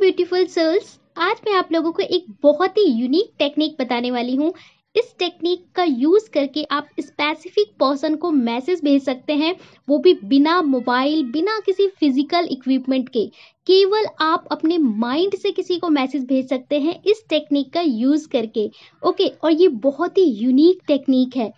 beautiful सर्ल्स आज मैं आप लोगों को एक बहुत ही यूनिक टेक्निक बताने वाली हूँ इस टेक्निक का यूज़ करके आप स्पेसिफिक पर्सन को मैसेज भेज सकते हैं वो भी बिना मोबाइल बिना किसी फिजिकल इक्विपमेंट के केवल आप अपने माइंड से किसी को मैसेज भेज सकते हैं इस टेक्निक का यूज़ करके ओके और ये बहुत ही यूनिक टेक्निक है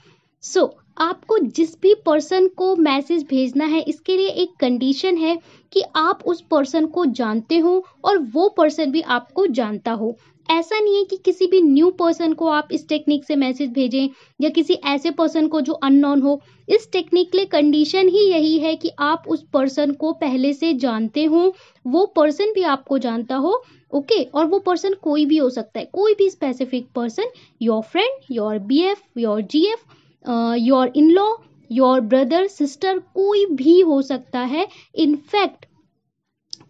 सो so, आपको जिस भी पर्सन को मैसेज भेजना है इसके लिए एक कंडीशन है कि आप उस पर्सन को जानते हो और वो पर्सन भी आपको जानता हो ऐसा नहीं है कि किसी भी न्यू पर्सन को आप इस टेक्निक से मैसेज भेजें या किसी ऐसे पर्सन को जो अननोन हो इस टेक्निक के लिए कंडीशन ही यही है कि आप उस पर्सन को पहले से जानते हो वो पर्सन भी आपको जानता हो ओके okay, और वो पर्सन कोई भी हो सकता है कोई भी specific person your friend your B F your G F your in law your brother sister कोई भी हो सकता है इनफैक्ट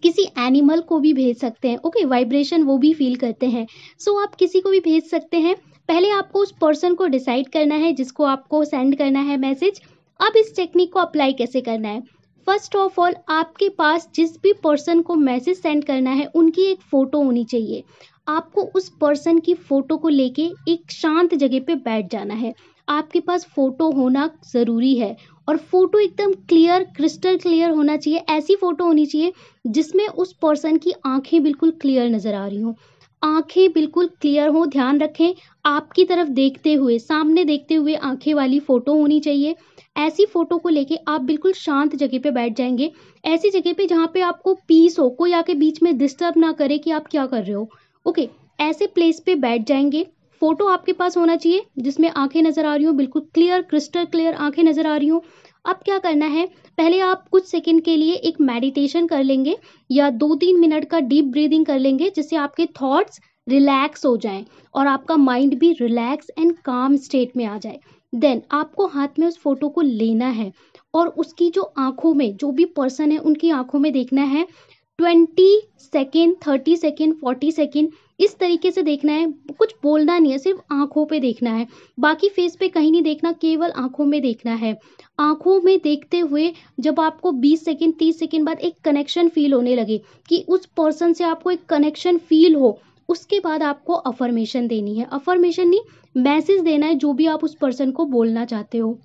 किसी एनिमल को भी भेज सकते हैं ओके okay, वाइब्रेशन वो भी फील करते हैं सो so, आप किसी को भी भेज सकते हैं पहले आपको उस पर्सन को डिसाइड करना है जिसको आपको सेंड करना है मैसेज अब इस टेक्निक को अप्लाई कैसे करना है फर्स्ट ऑफ ऑल आपके पास जिस भी पर्सन को मैसेज सेंड करना है उनकी एक फ़ोटो होनी चाहिए आपको उस पर्सन की फ़ोटो को लेके एक शांत जगह पे बैठ जाना है आपके पास फ़ोटो होना ज़रूरी है और फ़ोटो एकदम क्लियर क्रिस्टल क्लियर होना चाहिए ऐसी फ़ोटो होनी चाहिए जिसमें उस पर्सन की आंखें बिल्कुल क्लियर नज़र आ रही हों आंखें बिल्कुल क्लियर हो ध्यान रखें आपकी तरफ देखते हुए सामने देखते हुए आंखें वाली फ़ोटो होनी चाहिए ऐसी फ़ोटो को लेके आप बिल्कुल शांत जगह पे बैठ जाएंगे ऐसी जगह पे जहाँ पे आपको पीस हो कोई आके बीच में डिस्टर्ब ना करे कि आप क्या कर रहे हो ओके ऐसे प्लेस पे बैठ जाएंगे फोटो आपके पास होना चाहिए जिसमें आंखें नजर आ रही हूँ बिल्कुल क्लियर क्रिस्टल क्लियर आंखें नजर आ रही हूँ अब क्या करना है पहले आप कुछ सेकंड के लिए एक मेडिटेशन कर लेंगे या दो तीन मिनट का डीप ब्रीदिंग कर लेंगे जिससे आपके थॉट्स रिलैक्स हो जाएं और आपका माइंड भी रिलैक्स एंड काम स्टेट में आ जाए देन आपको हाथ में उस फोटो को लेना है और उसकी जो आंखों में जो भी पर्सन है उनकी आंखों में देखना है twenty second thirty second forty second इस तरीके से देखना है कुछ बोलना नहीं है सिर्फ आंखों पे देखना है बाकी फेस पे कहीं नहीं देखना केवल आंखों में देखना है आंखों में देखते हुए जब आपको 20 सेकेंड 30 सेकेंड बाद एक कनेक्शन फील होने लगे कि उस पर्सन से आपको एक कनेक्शन फील हो उसके बाद आपको अफर्मेशन देनी है अफर्मेशन नहीं मैसेज देना है जो भी आप उस पर्सन को बोलना चाहते हो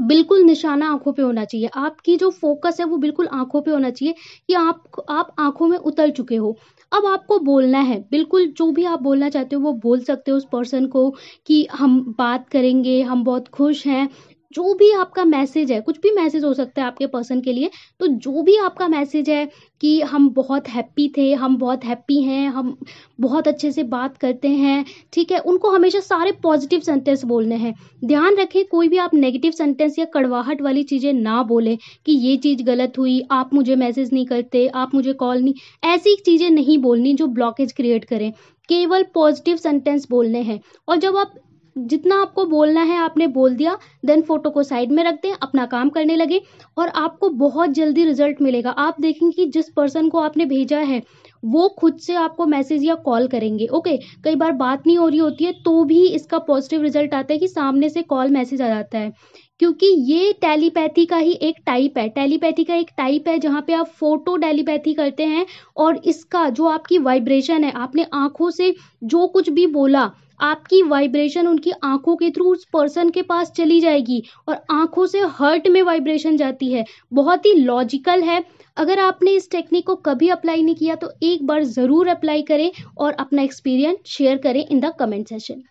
बिल्कुल निशाना आंखों पे होना चाहिए आपकी जो फोकस है वो बिल्कुल आंखों पे होना चाहिए कि आप आप आंखों में उतर चुके हो अब आपको बोलना है बिल्कुल जो भी आप बोलना चाहते हो वो बोल सकते हो उस पर्सन को कि हम बात करेंगे हम बहुत खुश हैं जो भी आपका मैसेज है कुछ भी मैसेज हो सकता है आपके पर्सन के लिए तो जो भी आपका मैसेज है कि हम बहुत हैप्पी थे हम बहुत हैप्पी हैं हम बहुत अच्छे से बात करते हैं ठीक है उनको हमेशा सारे पॉजिटिव सेंटेंस बोलने हैं ध्यान रखें कोई भी आप नेगेटिव सेंटेंस या कड़वाहट वाली चीज़ें ना बोलें कि ये चीज़ गलत हुई आप मुझे मैसेज नहीं करते आप मुझे कॉल नहीं ऐसी चीज़ें नहीं बोलनी जो ब्लॉकेज क्रिएट करें केवल पॉजिटिव सेंटेंस बोलने हैं और जब आप जितना आपको बोलना है आपने बोल दिया देन फोटो को साइड में रख दें अपना काम करने लगे और आपको बहुत जल्दी रिजल्ट मिलेगा आप देखेंगे कि जिस पर्सन को आपने भेजा है वो खुद से आपको मैसेज या कॉल करेंगे ओके कई बार बात नहीं हो रही होती है तो भी इसका पॉजिटिव रिजल्ट आता है कि सामने से कॉल मैसेज आ जाता है क्योंकि ये टेलीपैथी का ही एक टाइप है टेलीपैथी का एक टाइप है जहाँ पे आप फोटो टेलीपैथी करते हैं और इसका जो आपकी वाइब्रेशन है आपने आंखों से जो कुछ भी बोला आपकी वाइब्रेशन उनकी आंखों के थ्रू उस पर्सन के पास चली जाएगी और आंखों से हर्ट में वाइब्रेशन जाती है बहुत ही लॉजिकल है अगर आपने इस टेक्निक को कभी अप्लाई नहीं किया तो एक बार ज़रूर अप्लाई करें और अपना एक्सपीरियंस शेयर करें इन द कमेंट सेशन